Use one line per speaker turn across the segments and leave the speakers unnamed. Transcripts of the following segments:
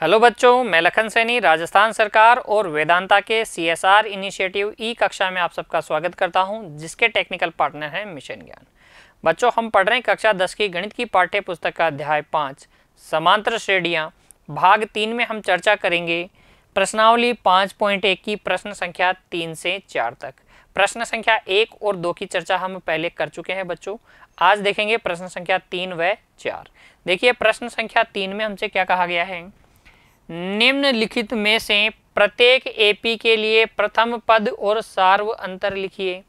hello बच्चों मैं लखन सैनी राजस्थान सरकार और वेदांता के सीएसआर इनिशिएटिव ई कक्षा में आप सबका स्वागत करता हूं जिसके टेक्निकल पार्टनर हैं मिशन ज्ञान बच्चों हम पढ़ रहे हैं कक्षा दस की गणित की पाठ्य पुस्तक का अध्याय पाँच समांतर श्रेणियाँ भाग तीन में हम चर्चा करेंगे प्रश्नावली पाँच पॉइंट एक की प्रश्न संख्या तीन से चार तक प्रश्न संख्या एक और दो की चर्चा हम पहले कर चुके हैं बच्चों आज देखेंगे प्रश्न संख्या तीन व चार देखिए प्रश्न संख्या तीन में हमसे क्या कहा गया है निम्नलिखित में से प्रत्येक एपी के लिए प्रथम पद और सार्व अंतर लिखिए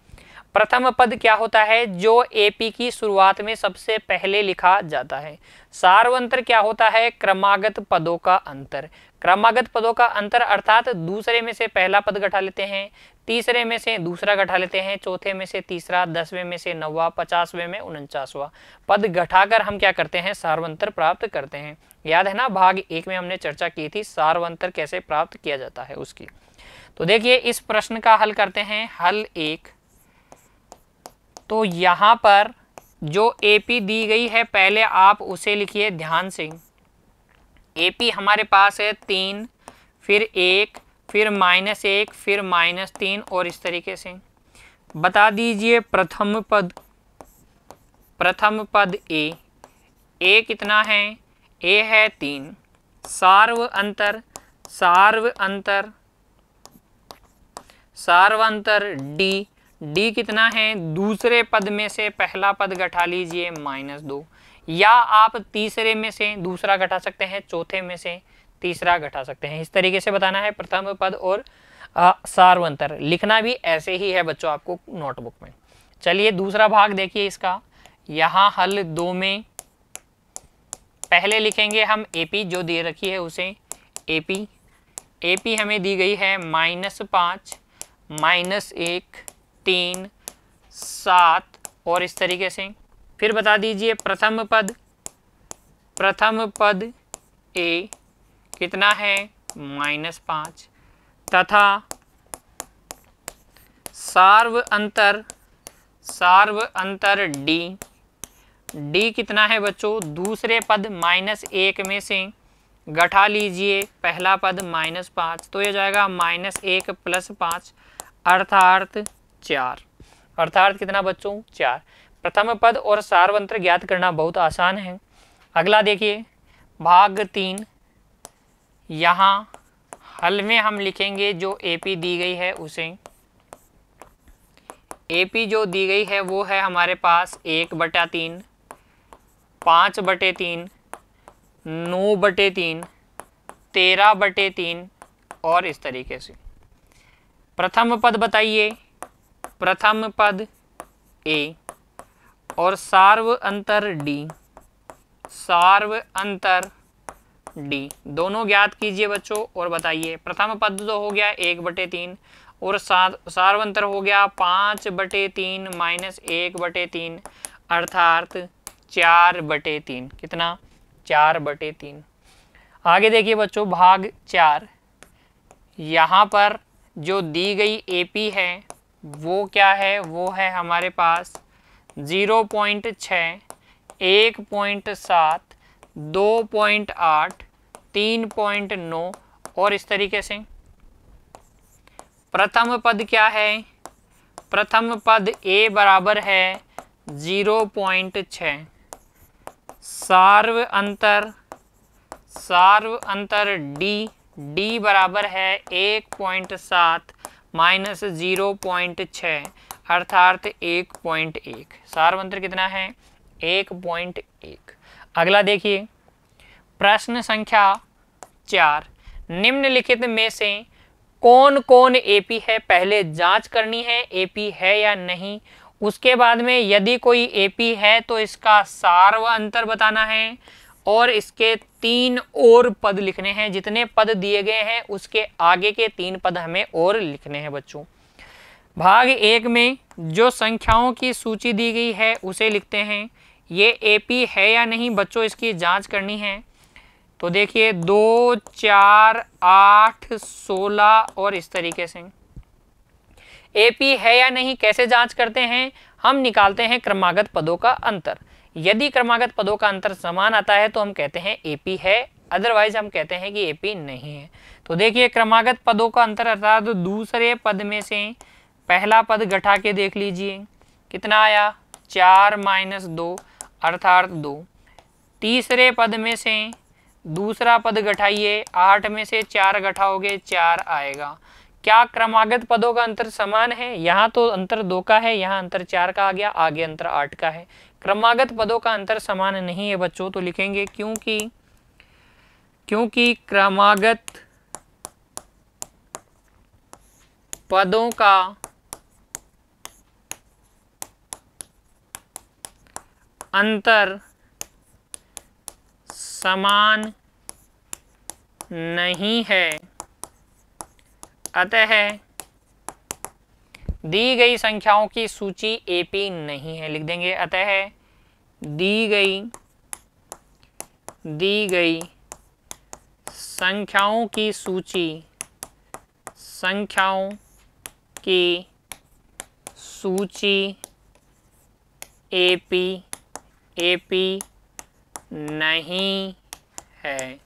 प्रथम पद क्या होता है जो एपी की शुरुआत में सबसे पहले लिखा जाता है सार्व अंतर क्या होता है क्रमागत पदों का अंतर क्रमागत पदों का अंतर अर्थात दूसरे में से पहला पद घटा लेते हैं तीसरे में से दूसरा घटा लेते हैं चौथे में से तीसरा दसवें में से नवा पचासवें में उनचासवा पद घटाकर हम क्या करते हैं सार्वंतर प्राप्त करते हैं याद है ना भाग एक में हमने चर्चा की थी सार्वंतर कैसे प्राप्त किया जाता है उसकी तो देखिए इस प्रश्न का हल करते हैं हल एक तो यहां पर जो एपी दी गई है पहले आप उसे लिखिए ध्यान से एपी हमारे पास है तीन फिर एक फिर माइनस एक फिर माइनस तीन और इस तरीके से बता दीजिए प्रथम पद प्रथम पद ए ए कितना है ए है तीन सार्व अंतर सार्व अंतर सार्व अंतर डी डी कितना है दूसरे पद में से पहला पद घटा लीजिए माइनस दो या आप तीसरे में से दूसरा घटा सकते हैं चौथे में से तीसरा घटा सकते हैं इस तरीके से बताना है प्रथम पद और सार्वंतर लिखना भी ऐसे ही है बच्चों आपको नोटबुक में चलिए दूसरा भाग देखिए इसका यहाँ हल दो में पहले लिखेंगे हम एपी जो दे रखी है उसे एपी एपी हमें दी गई है माइनस पाँच माइनस एक तीन सात और इस तरीके से फिर बता दीजिए प्रथम पद प्रथम पद ए कितना है माइनस पाँच तथा सार्व अंतर सार्व अंतर डी डी कितना है बच्चों दूसरे पद माइनस एक में से गठा लीजिए पहला पद माइनस पाँच तो यह जाएगा माइनस एक प्लस पाँच अर्थार्थ चार अर्थार्थ कितना बच्चों चार प्रथम पद और सार्वंत्र ज्ञात करना बहुत आसान है अगला देखिए भाग तीन यहाँ हल में हम लिखेंगे जो एपी दी गई है उसे एपी जो दी गई है वो है हमारे पास एक बटा तीन पाँच बटे तीन नौ बटे तीन तेरह बटे तीन और इस तरीके से प्रथम पद बताइए प्रथम पद ए और सार्व अंतर डी सार्व अंतर डी दोनों ज्ञात कीजिए बच्चों और बताइए प्रथम पद तो हो गया एक बटे तीन और सार्वंतर हो गया पाँच बटे तीन माइनस एक बटे तीन अर्थात चार बटे तीन कितना चार बटे तीन आगे देखिए बच्चों भाग चार यहाँ पर जो दी गई एपी है वो क्या है वो है हमारे पास ज़ीरो पॉइंट छः एक पॉइंट सात दो पॉइंट आठ तीन पॉइंट नौ और इस तरीके से प्रथम पद क्या है प्रथम पद ए बराबर है जीरो पॉइंट छ सार्व अंतर सार्व अंतर डी डी बराबर है एक पॉइंट सात माइनस जीरो पॉइंट छ अर्थात एक पॉइंट एक सार्व अंतर कितना है एक पॉइंट एक अगला देखिए प्रश्न संख्या चार निम्नलिखित में से कौन कौन एपी है पहले जांच करनी है एपी है या नहीं उसके बाद में यदि कोई एपी है तो इसका सार व अंतर बताना है और इसके तीन और पद लिखने हैं जितने पद दिए गए हैं उसके आगे के तीन पद हमें और लिखने हैं बच्चों भाग एक में जो संख्याओं की सूची दी गई है उसे लिखते हैं ये एपी है या नहीं बच्चों इसकी जांच करनी है तो देखिए दो चार आठ सोलह और इस तरीके से एपी है या नहीं कैसे जांच करते हैं हम निकालते हैं क्रमागत पदों का अंतर यदि क्रमागत पदों का अंतर समान आता है तो हम कहते हैं एपी है अदरवाइज हम कहते हैं कि एपी नहीं है तो देखिए क्रमागत पदों का अंतर अर्थात तो दूसरे पद में से पहला पद घटा के देख लीजिए कितना आया चार माइनस दो अर्थात दो तीसरे पद में से दूसरा पद घटाइए आठ में से चार घटाओगे चार आएगा क्या क्रमागत पदों का अंतर समान है यहाँ तो अंतर दो का है यहाँ अंतर चार का आ गया आगे अंतर आठ का है क्रमागत पदों का अंतर समान नहीं है बच्चों तो लिखेंगे क्योंकि क्योंकि क्रमागत पदों का अंतर समान नहीं है अतः दी गई संख्याओं की सूची एपी नहीं है लिख देंगे अतः दी गई दी गई संख्याओं की सूची संख्याओं की सूची एपी एपी नहीं है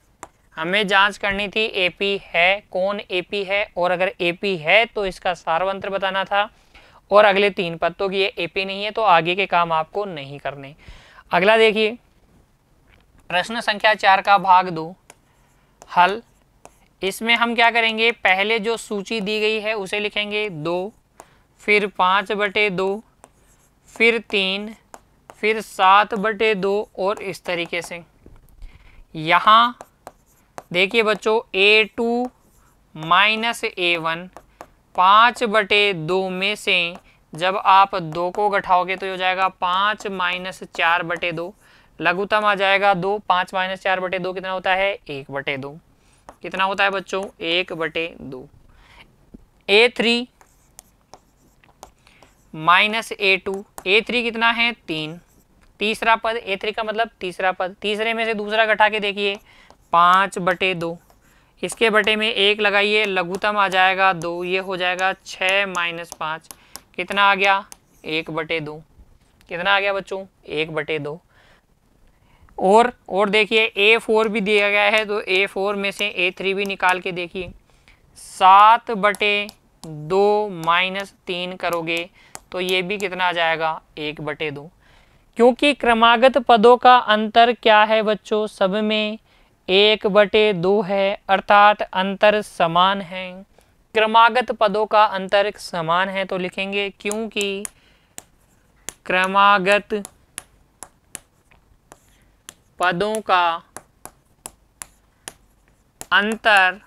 हमें जांच करनी थी एपी है कौन एपी है और अगर एपी है तो इसका सार्वंत्र बताना था और अगले तीन पत्तों की ये एपी नहीं है तो आगे के काम आपको नहीं करने अगला देखिए प्रश्न संख्या चार का भाग दो हल इसमें हम क्या करेंगे पहले जो सूची दी गई है उसे लिखेंगे दो फिर पाँच बटे दो फिर तीन फिर सात बटे दो और इस तरीके से यहाँ देखिए बच्चों a two minus a one पाँच बटे दो में से जब आप दो को घटाओगे तो ये हो जाएगा पाँच माइनस चार बटे दो लघुतम आ जाएगा दो पाँच माइनस चार बटे दो कितना होता है एक बटे दो कितना होता है बच्चों एक बटे दो a three minus a two a three कितना है तीन तीसरा पद ए थ्री का मतलब तीसरा पद तीसरे में से दूसरा घटा के देखिए पाँच बटे दो इसके बटे में एक लगाइए लघुतम आ जाएगा दो ये हो जाएगा छः माइनस पाँच कितना आ गया एक बटे दो कितना आ गया बच्चों एक बटे दो और और देखिए ए फोर भी दिया गया है तो ए फोर में से ए थ्री भी निकाल के देखिए सात बटे दो माइनस तीन करोगे तो ये भी कितना आ जाएगा एक बटे दो क्योंकि क्रमागत पदों का अंतर क्या है बच्चों सब में एक बटे दो है अर्थात अंतर समान है क्रमागत पदों का अंतर समान है तो लिखेंगे क्योंकि क्रमागत पदों का अंतर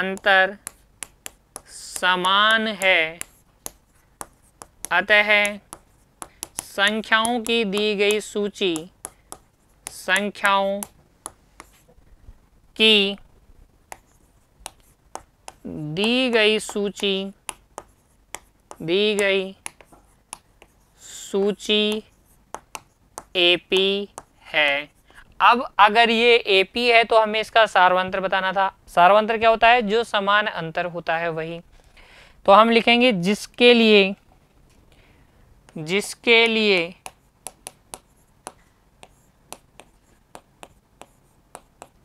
अंतर समान है अतः संख्याओं की दी गई सूची संख्याओं की दी गई सूची दी गई सूची एपी है अब अगर ये एपी है तो हमें इसका सार्वंत्र बताना था सार्वंत्र क्या होता है जो समान अंतर होता है वही तो हम लिखेंगे जिसके लिए जिसके लिए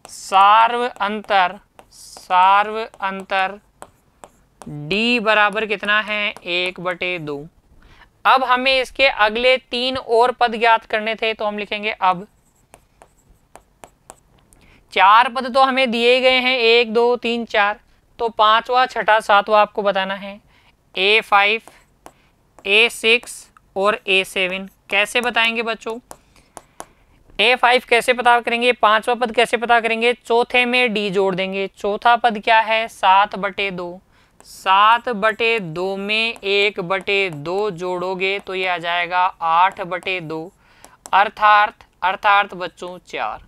सार्व अंतर सार्व अंतर d बराबर कितना है एक बटे दो अब हमें इसके अगले तीन और पद ज्ञात करने थे तो हम लिखेंगे अब चार पद तो हमें दिए गए हैं एक दो तीन चार तो पांचवा छठा सातवा आपको बताना है ए फाइव ए सिक्स और ए सेवन कैसे बताएंगे बच्चों ए फाइव कैसे पता करेंगे पांचवा पद कैसे पता करेंगे चौथे में डी जोड़ देंगे चौथा पद क्या है सात बटे दो सात बटे दो में एक बटे दो जोड़ोगे तो ये आ जाएगा आठ बटे दो अर्थार्थ अर्थार्थ बच्चों चार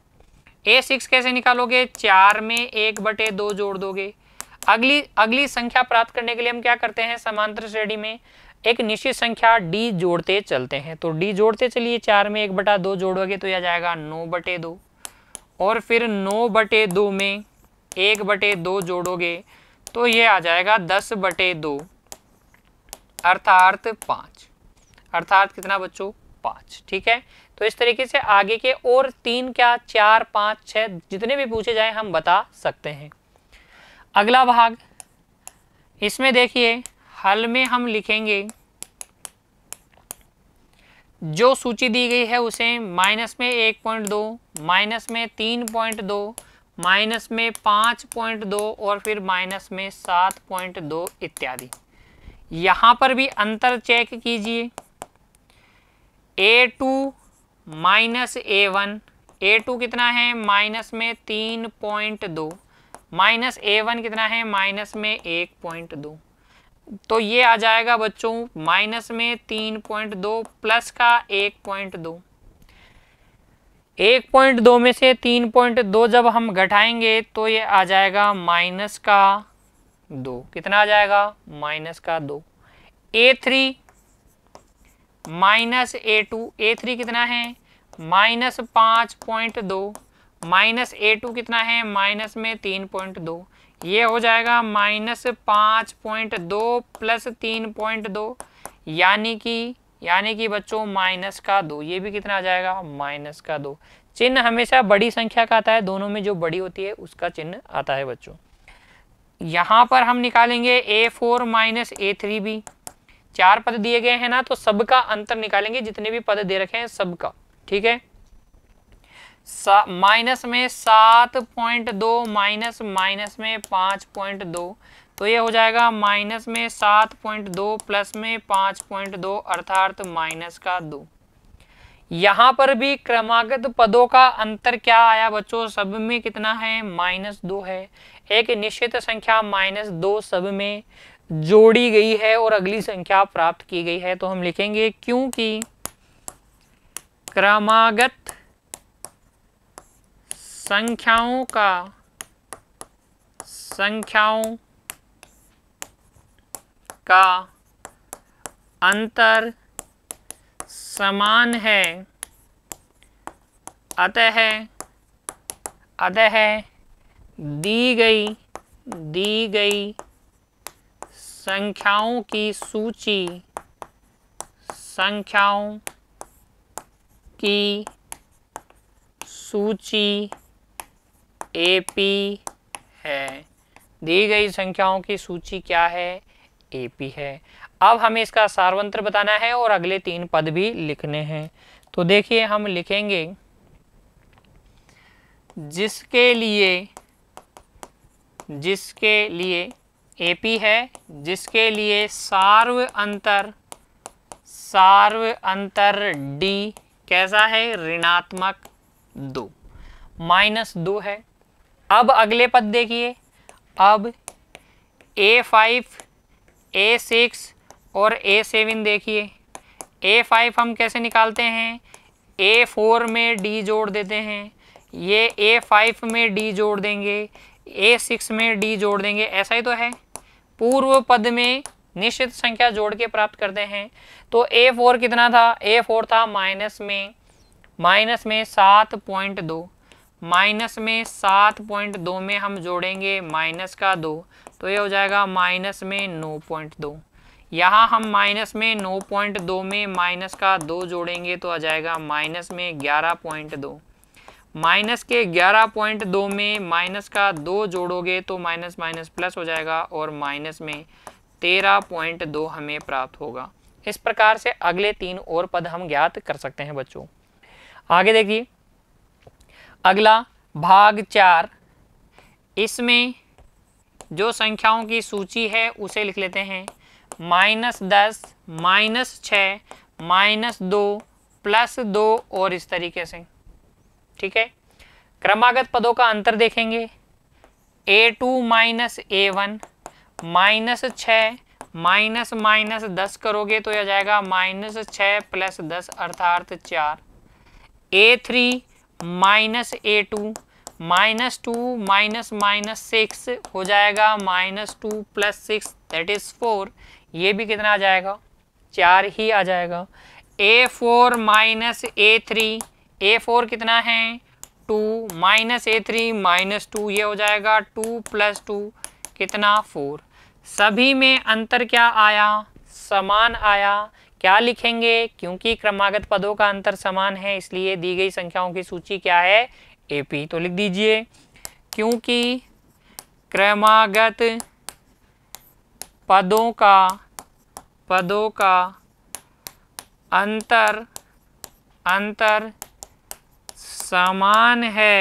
ए सिक्स कैसे निकालोगे चार में एक बटे दो जोड़ दोगे अगली अगली संख्या प्राप्त करने के लिए हम क्या करते हैं समांतर श्रेणी में एक निश्चित संख्या डी जोड़ते चलते हैं तो डी जोड़ते चलिए चार में एक बटा दो जोड़ोगे तो यह जाएगा नौ बटे दो और फिर नौ बटे दो में एक बटे दो जोड़ोगे तो ये आ जाएगा दस बटे दो अर्थार्थ पाँच अर्थार्थ कितना बच्चों पाँच ठीक है तो इस तरीके से आगे के और तीन क्या चार पाँच छः जितने भी पूछे जाए हम बता सकते हैं अगला भाग इसमें देखिए हल में हम लिखेंगे जो सूची दी गई है उसे माइनस में एक पॉइंट दो माइनस में तीन पॉइंट दो माइनस में पाँच पॉइंट दो और फिर माइनस में सात पॉइंट दो इत्यादि यहाँ पर भी अंतर चेक कीजिए a two minus a one a two कितना है माइनस में तीन पॉइंट दो माइनस ए वन कितना है माइनस में एक पॉइंट दो तो ये आ जाएगा बच्चों माइनस में तीन पॉइंट दो प्लस का एक पॉइंट दो एक पॉइंट दो में से तीन पॉइंट दो जब हम घटाएंगे तो ये आ जाएगा माइनस का दो कितना आ जाएगा माइनस का दो a three minus a two a three कितना है माइनस पाँच पॉइंट दो माइनस ए टू कितना है माइनस में तीन पॉइंट दो ये हो जाएगा माइनस पाँच पॉइंट दो प्लस तीन पॉइंट दो यानी कि यानी कि बच्चों माइनस का दो ये भी कितना आ जाएगा माइनस का दो चिन्ह हमेशा बड़ी संख्या का आता है दोनों में जो बड़ी होती है उसका चिन्ह आता है बच्चों यहाँ पर हम निकालेंगे a four minus a three भी चार पद दिए गए हैं ना तो सबका अंतर निकालेंगे जितने भी पद दे रखे हैं सबका ठीक है माइनस में सात पॉइंट दो माइनस माइनस में पाँच पॉइंट दो तो ये हो जाएगा माइनस में सात पॉइंट दो प्लस में पाँच पॉइंट दो अर्थात माइनस का दो यहाँ पर भी क्रमागत पदों का अंतर क्या आया बच्चों सब में कितना है माइनस दो है एक निश्चित संख्या माइनस दो सब में जोड़ी गई है और अगली संख्या प्राप्त की गई है तो हम लिखेंगे क्योंकि क्रमागत संख्याओं का संख्याओं का अंतर समान है अतः अतः दी गई दी गई संख्याओं की सूची संख्याओं की सूची ए पी है दी गई संख्याओं की सूची क्या है ए पी है अब हमें इसका सार्वंत्र बताना है और अगले तीन पद भी लिखने हैं तो देखिए हम लिखेंगे जिसके लिए जिसके लिए ए पी है जिसके लिए सार्व अंतर सार्व अंतर डी कैसा है ऋणात्मक दो माइनस दो है अब अगले पद देखिए अब ए फाइव ए सिक्स और ए सेवन देखिए ए फाइव हम कैसे निकालते हैं ए फोर में डी जोड़ देते हैं ये ए फाइव में डी जोड़ देंगे ए सिक्स में डी जोड़ देंगे ऐसा ही तो है पूर्व पद में निश्चित संख्या जोड़ के प्राप्त करते हैं तो ए फोर कितना था ए फोर था माइनस में माइनस में सात पॉइंट दो माइनस में सात पॉइंट दो में हम जोड़ेंगे माइनस का दो तो ये हो जाएगा माइनस में नौ पॉइंट दो यहाँ हम माइनस में नौ पॉइंट दो में माइनस का दो जोड़ेंगे तो आ जाएगा माइनस में ग्यारह पॉइंट दो माइनस के ग्यारह पॉइंट दो में माइनस का दो जोड़ोगे तो माइनस माइनस प्लस हो जाएगा और माइनस में तेरह पॉइंट दो हमें प्राप्त होगा इस प्रकार से अगले तीन और पद हम ज्ञात कर सकते हैं बच्चों आगे देखिए अगला भाग चार इसमें जो संख्याओं की सूची है उसे लिख लेते हैं माइनस दस माइनस छ माइनस दो प्लस दो और इस तरीके से ठीक है क्रमागत पदों का अंतर देखेंगे a two minus a one minus छ माइनस माइनस दस करोगे तो यह जाएगा माइनस छ प्लस दस अर्थात चार a three minus a two minus two minus minus six हो जाएगा minus two plus six that is four ये भी कितना आ जाएगा चार ही आ जाएगा a four minus a three a four कितना है two minus a three minus two ये हो जाएगा टू प्लस टू कितना फोर सभी में अंतर क्या आया समान आया क्या लिखेंगे क्योंकि क्रमागत पदों का अंतर समान है इसलिए दी गई संख्याओं की सूची क्या है एपी तो लिख दीजिए क्योंकि क्रमागत पदों का पदों का अंतर अंतर समान है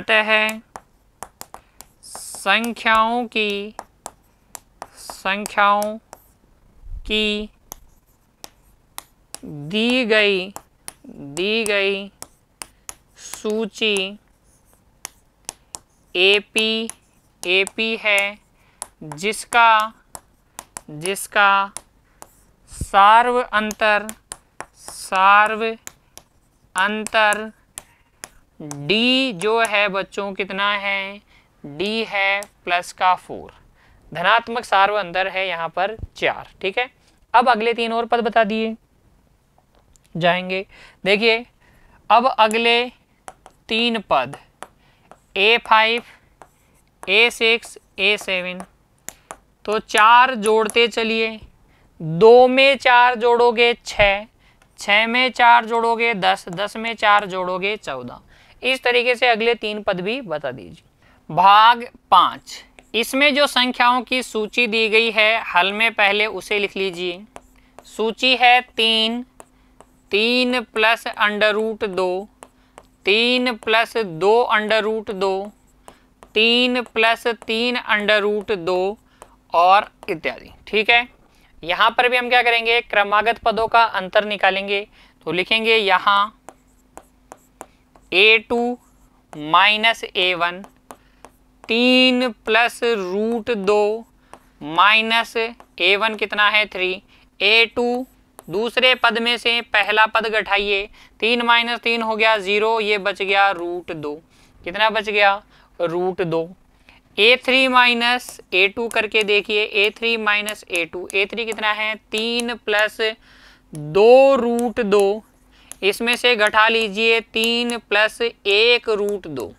अतः संख्याओं की संख्याओं की दी गई दी गई सूची एपी एपी है जिसका जिसका सार्व अंतर सार्व अंतर डी जो है बच्चों कितना है डी है प्लस का फोर धनात्मक सार्व अंतर है यहाँ पर चार ठीक है अब अगले तीन और पद बता दिए जाएंगे देखिए अब अगले तीन पद a five a six a seven तो चार जोड़ते चलिए दो में चार जोड़ोगे छः छः में चार जोड़ोगे दस दस में चार जोड़ोगे चौदह इस तरीके से अगले तीन पद भी बता दीजिए भाग पाँच इसमें जो संख्याओं की सूची दी गई है हल में पहले उसे लिख लीजिए सूची है तीन तीन प्लस अंडर रूट दो तीन प्लस दो अंडर रूट दो तीन प्लस तीन अंडर रूट दो और इत्यादि ठीक है यहां पर भी हम क्या करेंगे क्रमागत पदों का अंतर निकालेंगे तो लिखेंगे यहाँ a two minus a one तीन प्लस रूट दो माइनस ए वन कितना है थ्री ए टू दूसरे पद में से पहला पद घटाइए तीन माइनस तीन हो गया जीरो ये बच गया रूट दो कितना बच गया रूट दो a three minus a two करके देखिए a three minus a two a three कितना है तीन प्लस दो रूट दो इसमें से घटा लीजिए तीन प्लस एक रूट दो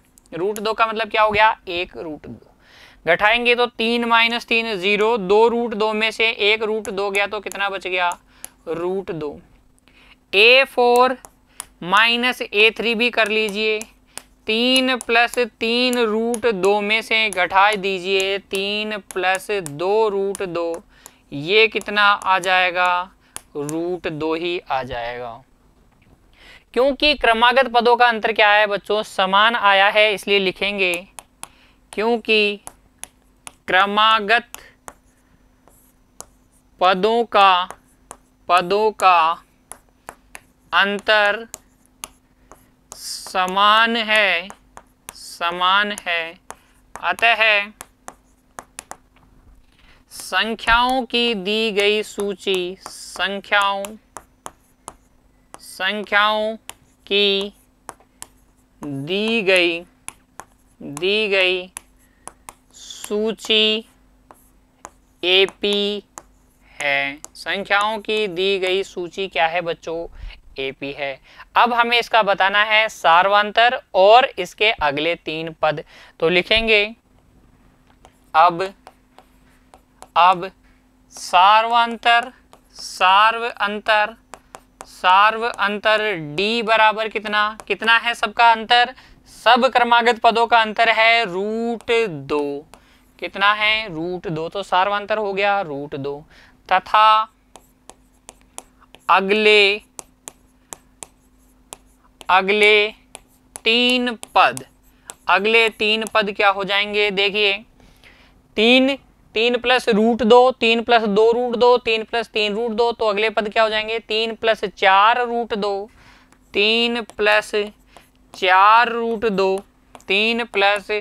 रूट दो का मतलब क्या हो गया एक रूट दो घटाएंगे तो तीन माइनस तीन जीरो दो रूट दो में से एक रूट दो गया तो कितना बच गया रूट दो a four minus a three भी कर लीजिए तीन प्लस तीन रूट दो में से घटा दीजिए तीन प्लस दो रूट दो ये कितना आ जाएगा रूट दो ही आ जाएगा क्योंकि क्रमागत पदों का अंतर क्या है बच्चों समान आया है इसलिए लिखेंगे क्योंकि क्रमागत पदों का पदों का अंतर समान है समान है अतः संख्याओं की दी गई सूची संख्याओं संख्याओं की दी गई दी गई सूची एपी है संख्याओं की दी गई सूची क्या है बच्चों एपी है अब हमें इसका बताना है सार्वांतर और इसके अगले तीन पद तो लिखेंगे अब अब सार्वांतर सार्व अंतर सार्व अंतर डी बराबर कितना कितना है सबका अंतर सब क्रमागत पदों का अंतर है रूट दो कितना है रूट दो तो सार्वांतर हो गया रूट दो तथा अगले अगले तीन पद अगले तीन पद क्या हो जाएंगे देखिए तीन तीन प्लस रूट दो तीन प्लस दो रूट दो तीन प्लस तीन रूट दो तो अगले पद क्या हो जाएंगे तीन प्लस चार रूट दो तीन प्लस चार रूट दो तीन प्लस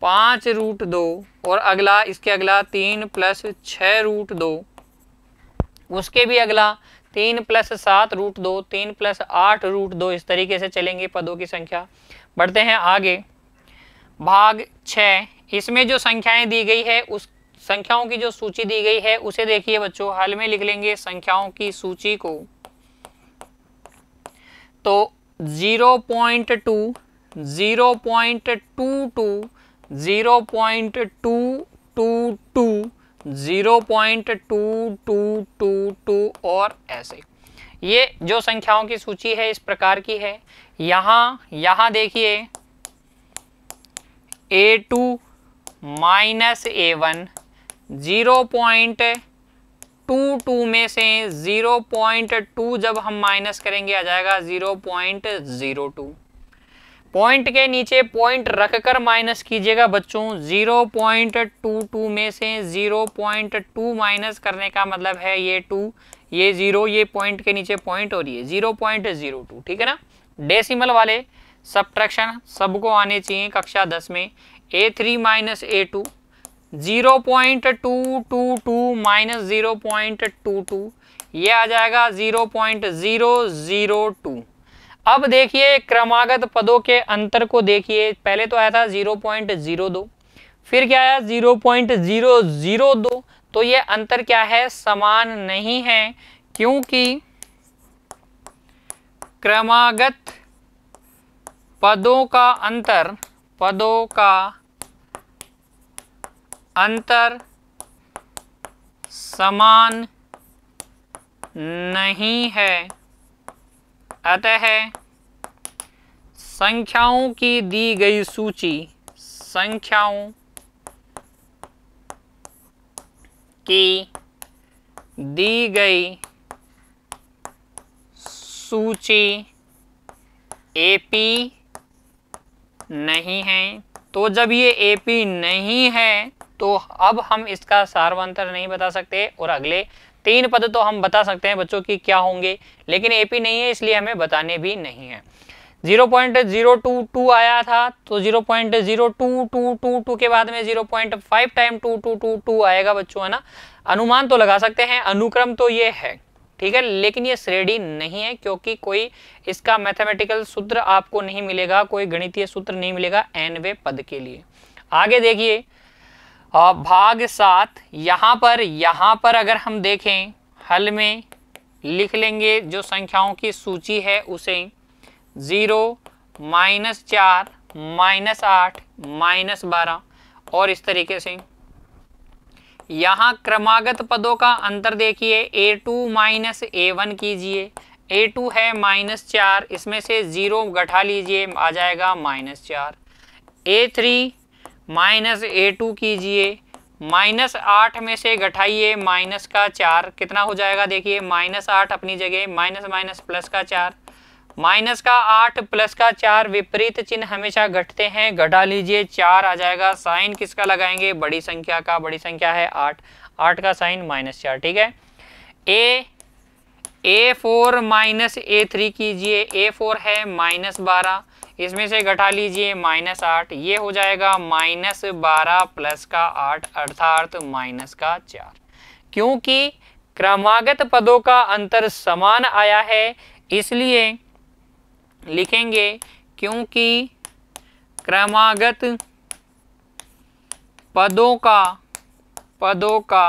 पाँच रूट दो और अगला इसके अगला तीन प्लस छः रूट दो उसके भी अगला तीन प्लस सात रूट दो तीन प्लस आठ रूट दो इस तरीके से चलेंगे पदों की संख्या बढ़ते हैं आगे भाग छ इसमें जो संख्याएं दी गई है उस संख्याओं की जो सूची दी गई है उसे देखिए बच्चों हाल में लिख लेंगे संख्याओं की सूची को तो zero point two zero point two two zero point two two two zero point two two two two और ऐसे ये जो संख्याओं की सूची है इस प्रकार की है यहाँ यहाँ देखिए a two minus a one zero point two two में से ज़ीरो पॉइंट टू जब हम माइनस करेंगे आ जाएगा zero point zero two point के नीचे पॉइंट रखकर माइनस कीजिएगा बच्चों 0.22 में से 0.2 माइनस करने का मतलब है ये टू ये जीरो ये पॉइंट के नीचे पॉइंट और ये जीरो पॉइंट जीरो टू ठीक है ना डेसिमल वाले सब्ट्रैक्शन सबको आने चाहिए कक्षा दस में a three minus a two zero point two two two minus zero point two two ये आ जाएगा zero point zero zero two अब देखिए क्रमागत पदों के अंतर को देखिए पहले तो आया था जीरो पॉइंट जीरो दो फिर क्या आया जीरो पॉइंट जीरो जीरो दो तो ये अंतर क्या है समान नहीं है क्योंकि क्रमागत पदों का अंतर पदों का अंतर समान नहीं है अतः संख्याओं की दी गई सूची संख्याओं की दी गई सूची एपी नहीं है तो जब ये एपी नहीं है तो अब हम इसका सार्वंतर नहीं बता सकते और अगले तीन पद तो हम बता सकते हैं बच्चों की क्या होंगे लेकिन एपी नहीं है इसलिए हमें बताने भी नहीं है 0.022 आया था तो 0.02222 के बाद में 0.5 टाइम 2222 आएगा बच्चों है ना अनुमान तो लगा सकते हैं अनुक्रम तो ये है ठीक है लेकिन ये श्रेणी नहीं है क्योंकि कोई इसका मैथमेटिकल सूत्र आपको नहीं मिलेगा कोई गणितीय सूत्र नहीं मिलेगा एनवे पद के लिए आगे देखिए और भाग सात यहाँ पर यहाँ पर अगर हम देखें हल में लिख लेंगे जो संख्याओं की सूची है उसे ज़ीरो माइनस चार माइनस आठ माइनस बारह और इस तरीके से यहाँ क्रमागत पदों का अंतर देखिए a two minus a one कीजिए ए टू है माइनस चार इसमें से ज़ीरो घटा लीजिए आ जाएगा माइनस चार a three minus a two कीजिए माइनस आठ में से घटाइए माइनस का चार कितना हो जाएगा देखिए माइनस आठ अपनी जगह माइनस माइनस प्लस का चार माइनस का आठ प्लस का चार विपरीत चिन्ह हमेशा घटते हैं घटा लीजिए चार आ जाएगा साइन किसका लगाएंगे बड़ी संख्या का बड़ी संख्या है आठ आठ का साइन माइनस चार ठीक है a a four minus a three कीजिए ए फोर है माइनस बारह इसमें से घटा लीजिए माइनस आठ ये हो जाएगा माइनस बारह प्लस का आठ अर्थात माइनस का चार क्योंकि क्रमागत पदों का अंतर समान आया है इसलिए लिखेंगे क्योंकि क्रमागत पदों का पदों का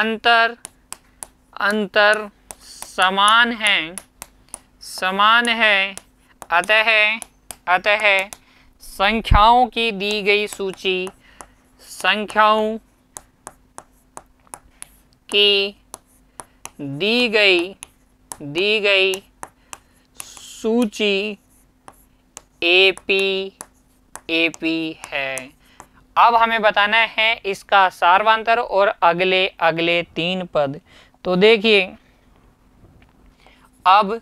अंतर अंतर समान है समान है अतः अतः संख्याओं की दी गई सूची संख्याओं की दी गई दी गई सूची ए पी ए पी है अब हमें बताना है इसका सार्वांतर और अगले अगले तीन पद तो देखिए अब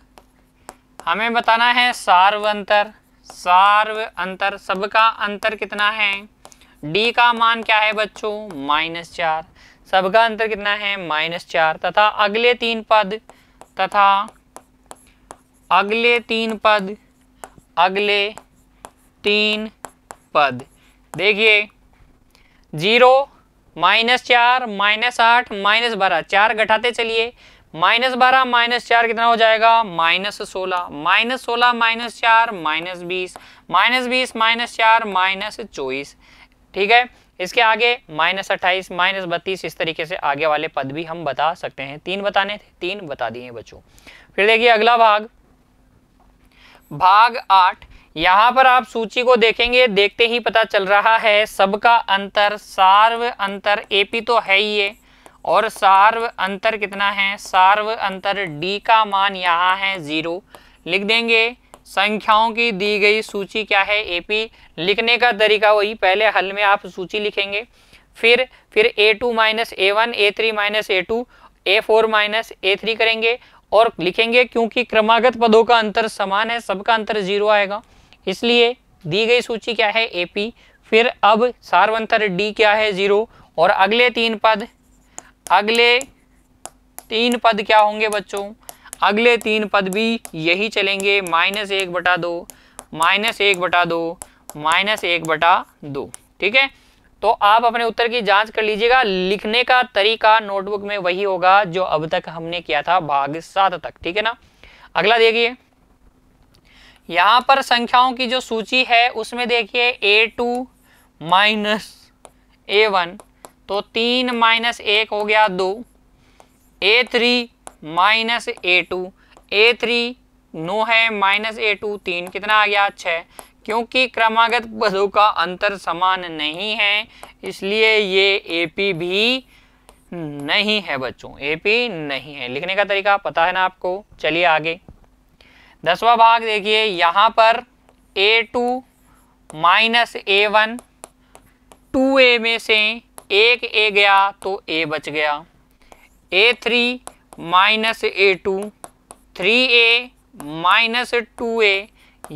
हमें बताना है सार्व अंतर सार्व अंतर सबका अंतर कितना है डी का मान क्या है बच्चों माइनस चार सबका अंतर कितना है माइनस चार तथा अगले तीन पद तथा अगले तीन पद अगले तीन पद देखिए जीरो माइनस चार माइनस आठ माइनस बारह चार घटाते चलिए माइनस बारह माइनस चार कितना हो जाएगा माइनस सोलह माइनस सोलह माइनस चार माइनस बीस माइनस बीस माइनस चार माइनस चौबीस ठीक है इसके आगे माइनस अट्ठाईस माइनस बत्तीस इस तरीके से आगे वाले पद भी हम बता सकते हैं तीन बताने थे तीन बता दिए बच्चों फिर देखिए अगला भाग भाग आठ यहाँ पर आप सूची को देखेंगे देखते ही पता चल रहा है सबका अंतर सार्व अंतर एपी तो है ही है और सार्व अंतर कितना है सार्व अंतर डी का मान यहाँ है जीरो लिख देंगे संख्याओं की दी गई सूची क्या है एपी लिखने का तरीका वही पहले हल में आप सूची लिखेंगे फिर फिर a two minus a one a three minus a two a four minus a three करेंगे और लिखेंगे क्योंकि क्रमागत पदों का अंतर समान है सबका अंतर जीरो आएगा इसलिए दी गई सूची क्या है एपी फिर अब सार्वंतर डी क्या है जीरो और अगले तीन पद अगले तीन पद क्या होंगे बच्चों अगले तीन पद भी यही चलेंगे माइनस एक बटा दो माइनस एक बटा दो माइनस एक बटा दो ठीक है तो आप अपने उत्तर की जांच कर लीजिएगा लिखने का तरीका नोटबुक में वही होगा जो अब तक हमने किया था भाग सात तक ठीक है ना अगला देखिए यहां पर संख्याओं की जो सूची है उसमें देखिए a two minus a one तो तीन माइनस एक हो गया दो a three minus a two a three नो है माइनस ए टू तीन कितना आ गया छः क्योंकि क्रमागत पदों का अंतर समान नहीं है इसलिए ये ए पी भी नहीं है बच्चों ए पी नहीं है लिखने का तरीका पता है ना आपको चलिए आगे दसवा भाग देखिए यहाँ पर a two minus a one two a में से एक ए गया तो ए बच गया a three minus a two three a minus two a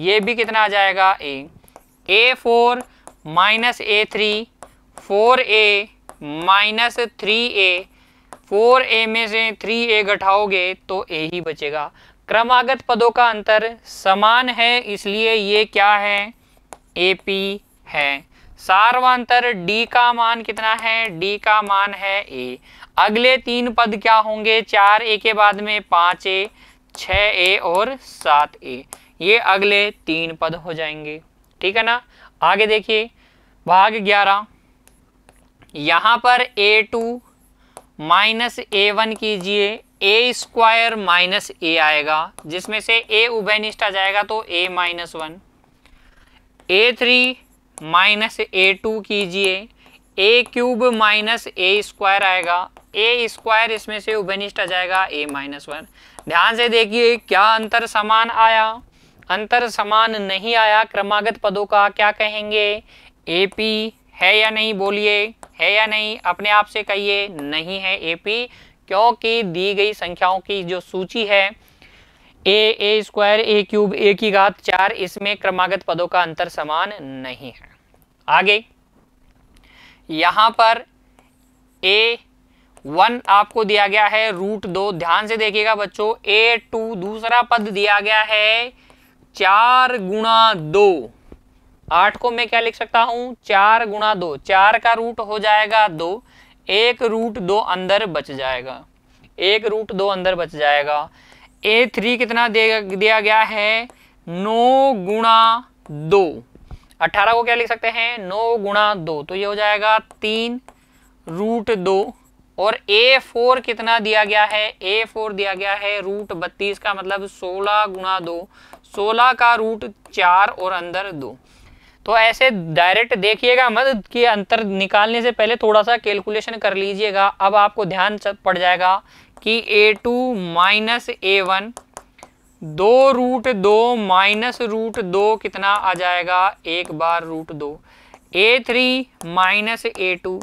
ये भी कितना आ जाएगा a a four minus a three four a minus three a four a में से थ्री ए घटाओगे तो ए ही बचेगा क्रमागत पदों का अंतर समान है इसलिए ये क्या है ए पी है सार्वांतर डी का मान कितना है डी का मान है ए अगले तीन पद क्या होंगे चार ए के बाद में पांच ए छ ए और सात ए ये अगले तीन पद हो जाएंगे ठीक है ना आगे देखिए भाग ग्यारह यहां पर a two minus a one कीजिए ए स्क्वायर माइनस ए आएगा जिसमें से ए उभयनिष्ठ आ जाएगा तो a minus one a three minus a two कीजिए a cube minus a square आएगा ए स्क्वायर इसमें से उभनिष्ठ आ जाएगा ए माइनस वन ध्यान से देखिए क्या अंतर समान आया अंतर समान नहीं आया क्रमागत पदों का क्या कहेंगे ए पी है या नहीं बोलिए है या नहीं अपने आप से कहिए नहीं है ए पी क्योंकि दी गई संख्याओं की जो सूची है a A square A cube ए की घात चार इसमें क्रमागत पदों का अंतर समान नहीं है आगे यहां पर ए वन आपको दिया गया है रूट दो ध्यान से देखिएगा बच्चों ए टू दूसरा पद दिया गया है चार गुणा दो आठ को मैं क्या लिख सकता हूं चार गुणा दो चार का रूट हो जाएगा दो एक रूट दो अंदर बच जाएगा एक रूट दो अंदर बच जाएगा ए थ्री कितना दिया गया है नौ गुणा दो अट्ठारह को क्या लिख सकते हैं नौ गुणा दो तो ये हो जाएगा तीन रूट दो और ए फोर कितना दिया गया है ए फोर दिया गया है रूट बत्तीस का मतलब सोलह गुणा दो सोलह का रूट चार और अंदर दो तो ऐसे डायरेक्ट देखिएगा मत कि अंतर निकालने से पहले थोड़ा सा कैलकुलेशन कर लीजिएगा अब आपको ध्यान पड़ जाएगा कि a two minus a one दो रूट दो माइनस रूट दो कितना आ जाएगा एक बार रूट दो a three minus a two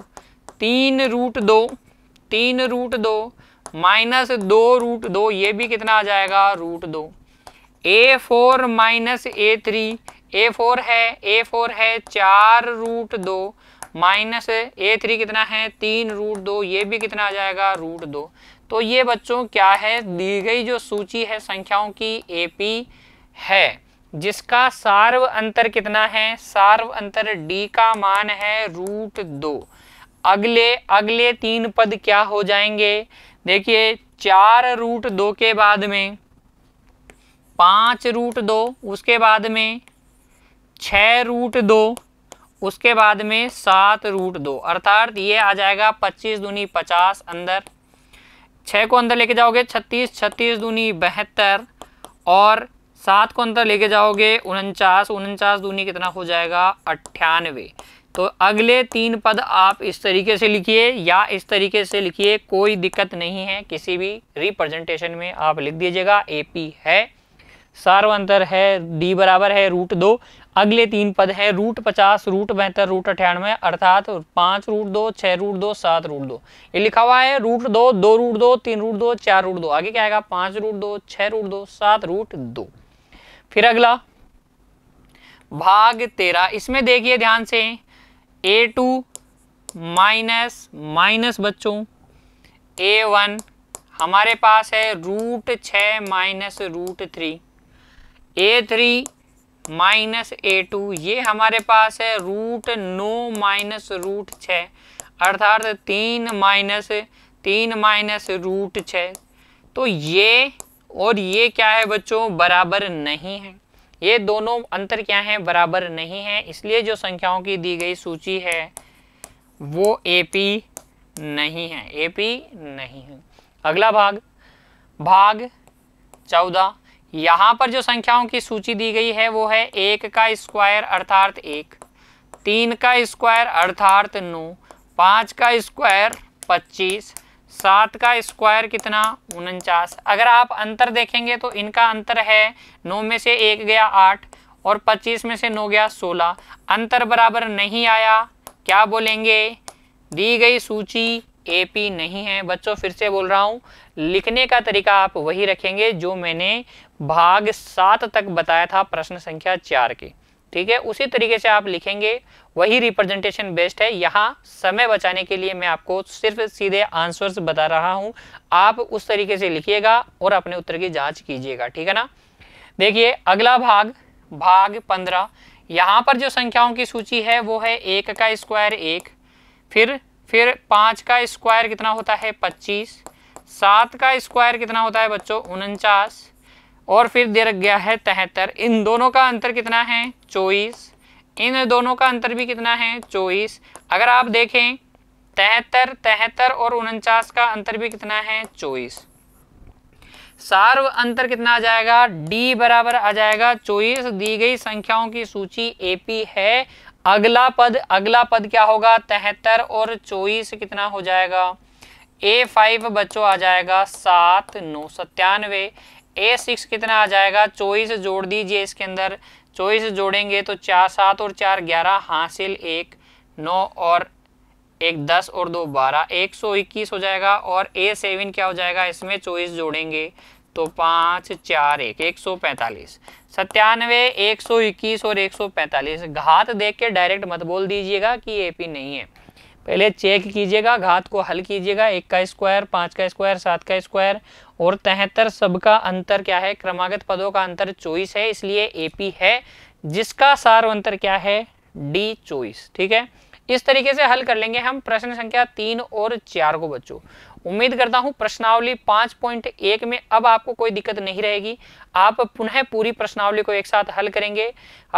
तीन रूट दो तीन रूट दो माइनस दो रूट दो ये भी कितना आ जाएगा रूट दो a four minus a three a four है ए फोर है चार रूट दो माइनस ए थ्री कितना है तीन रूट दो ये भी कितना आ जाएगा रूट दो तो ये बच्चों क्या है दी गई जो सूची है संख्याओं की एपी है जिसका सार्व अंतर कितना है सार्व अंतर डी का मान है रूट दो अगले अगले तीन पद क्या हो जाएंगे देखिए चार रूट दो के बाद में पाँच रूट दो उसके बाद में छः रूट दो उसके बाद में सात रूट दो अर्थात ये आ जाएगा पच्चीस दूनी पचास अंदर छः को अंदर लेके जाओगे छत्तीस छत्तीस दूनी बहत्तर और सात को अंदर लेके जाओगे उनचास उनचास दूनी कितना हो जाएगा अट्ठानवे तो अगले तीन पद आप इस तरीके से लिखिए या इस तरीके से लिखिए कोई दिक्कत नहीं है किसी भी रिप्रेजेंटेशन में आप लिख दीजिएगा ए पी है सर्व अंतर है डी बराबर है रूट दो अगले तीन पद हैं रूट पचास रूट बहत्तर रूट अठानवे अर्थात पाँच रूट दो छः रूट दो सात रूट दो ये लिखा हुआ है रूट दो दो रूट दो तीन रूट दो चार रूट दो आगे क्या आएगा पाँच रूट दो छः रूट दो सात रूट दो फिर अगला भाग तेरह इसमें देखिए ध्यान से ए टू माइनस माइनस बच्चों ए वन हमारे पास है रूट छ minus root three a three minus a two ये हमारे पास है रूट नौ माइनस रूट छ अर्थात तीन माइनस तीन माइनस रूट छ तो ये और ये क्या है बच्चों बराबर नहीं है ये दोनों अंतर क्या है बराबर नहीं है इसलिए जो संख्याओं की दी गई सूची है वो एपी नहीं है एपी नहीं है अगला भाग भाग चौदह यहाँ पर जो संख्याओं की सूची दी गई है वो है एक का स्क्वायर अर्थात एक तीन का स्क्वायर अर्थात नौ पाँच का स्क्वायर पच्चीस सात का स्क्वायर कितना उनचास अगर आप अंतर देखेंगे तो इनका अंतर है नौ में से एक गया आठ और पच्चीस में से नौ गया सोलह अंतर बराबर नहीं आया क्या बोलेंगे दी गई सूची एपी नहीं है बच्चों फिर से बोल रहा हूँ लिखने का तरीका आप वही रखेंगे जो मैंने भाग सात तक बताया था प्रश्न संख्या चार के ठीक है उसी तरीके से आप लिखेंगे वही रिप्रेजेंटेशन बेस्ट है यहाँ समय बचाने के लिए मैं आपको सिर्फ सीधे आंसर्स बता रहा हूँ आप उस तरीके से लिखिएगा और अपने उत्तर की जांच कीजिएगा ठीक है ना देखिए अगला भाग भाग पंद्रह यहाँ पर जो संख्याओं की सूची है वो है एक का स्क्वायर एक फिर फिर पाँच का स्क्वायर कितना होता है पच्चीस सात का स्क्वायर कितना होता है बच्चों उनचास और फिर दे रख गया है तिहत्तर इन दोनों का अंतर कितना है चौबीस इन दोनों का अंतर भी कितना है चौबीस अगर आप देखें तिहत्तर तिहत्तर और उनचास का अंतर भी कितना है चौबीस सार्व अंतर कितना आ जाएगा डी बराबर आ जाएगा चौबीस दी गई संख्याओं की सूची एपी है अगला पद अगला पद क्या होगा तिहत्तर और चौबीस कितना हो जाएगा ए फाइव बच्चों आ जाएगा सात नौ सत्तानवे ए सिक्स कितना आ जाएगा चौबीस जोड़ दीजिए इसके अंदर चौबीस जोड़ेंगे तो चार सात और चार ग्यारह हासिल एक नौ और एक दस और दो बारह एक सौ इक्कीस हो जाएगा और ए सेवन क्या हो जाएगा इसमें चौबीस जोड़ेंगे तो पाँच चार एक एक सौ पैंतालीस सत्तानवे एक सौ इक्कीस और एक सौ पैंतालीस घात देख के डायरेक्ट मत बोल दीजिएगा कि ए पी नहीं है पहले चेक कीजिएगा घात को हल कीजिएगा एक का स्क्वायर पाँच का स्क्वायर सात का स्क्वायर और तहत्तर सबका अंतर क्या है क्रमागत पदों का अंतर चौबीस है इसलिए पी है जिसका सार अंतर क्या है डी चौबीस ठीक है इस तरीके से हल कर लेंगे हम प्रश्न संख्या तीन और चार को बच्चों उम्मीद करता हूं प्रश्नावली पाँच पॉइंट एक में अब आपको कोई दिक्कत नहीं रहेगी आप पुनः पूरी प्रश्नावली को एक साथ हल करेंगे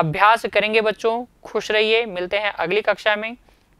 अभ्यास करेंगे बच्चों खुश रहिए मिलते हैं अगली कक्षा में